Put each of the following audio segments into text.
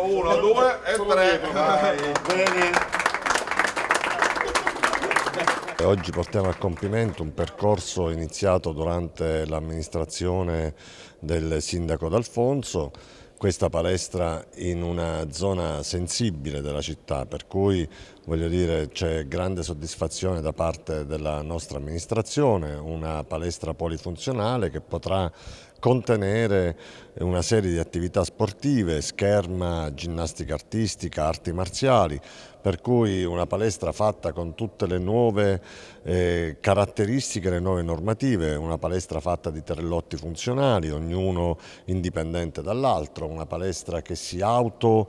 Uno, due e tre. Bene. Oggi portiamo a compimento un percorso iniziato durante l'amministrazione del sindaco D'Alfonso questa palestra in una zona sensibile della città, per cui c'è grande soddisfazione da parte della nostra amministrazione, una palestra polifunzionale che potrà contenere una serie di attività sportive, scherma, ginnastica artistica, arti marziali, per cui una palestra fatta con tutte le nuove eh, caratteristiche, le nuove normative, una palestra fatta di terrelotti funzionali, ognuno indipendente dall'altro, una palestra che si auto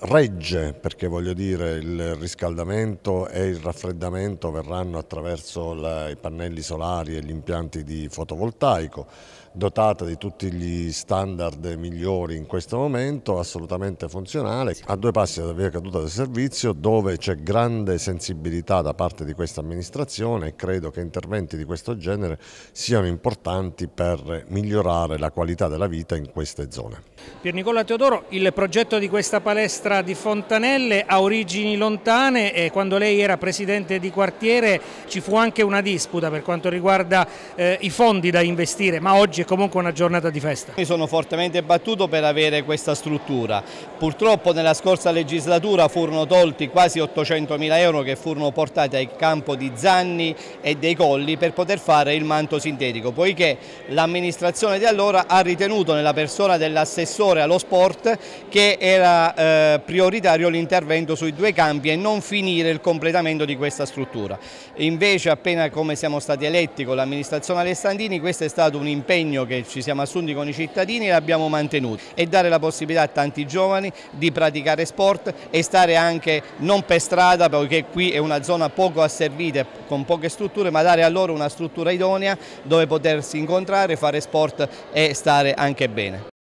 regge perché voglio dire il riscaldamento e il raffreddamento verranno attraverso la, i pannelli solari e gli impianti di fotovoltaico dotata di tutti gli standard migliori in questo momento, assolutamente funzionale, a due passi dalla via caduta del servizio dove c'è grande sensibilità da parte di questa amministrazione e credo che interventi di questo genere siano importanti per migliorare la qualità della vita in queste zone. Pier Nicola Teodoro, il progetto di questa palestra maestra di Fontanelle ha origini lontane e quando lei era presidente di quartiere ci fu anche una disputa per quanto riguarda eh, i fondi da investire, ma oggi è comunque una giornata di festa. Mi sono fortemente battuto per avere questa struttura. Purtroppo nella scorsa legislatura furono tolti quasi 800 mila euro che furono portati al campo di Zanni e dei Colli per poter fare il manto sintetico, poiché l'amministrazione di allora ha ritenuto nella persona dell'assessore allo sport che era eh, prioritario l'intervento sui due campi e non finire il completamento di questa struttura. Invece appena come siamo stati eletti con l'amministrazione Alessandini questo è stato un impegno che ci siamo assunti con i cittadini e l'abbiamo mantenuto e dare la possibilità a tanti giovani di praticare sport e stare anche non per strada perché qui è una zona poco asservita con poche strutture ma dare a loro una struttura idonea dove potersi incontrare, fare sport e stare anche bene.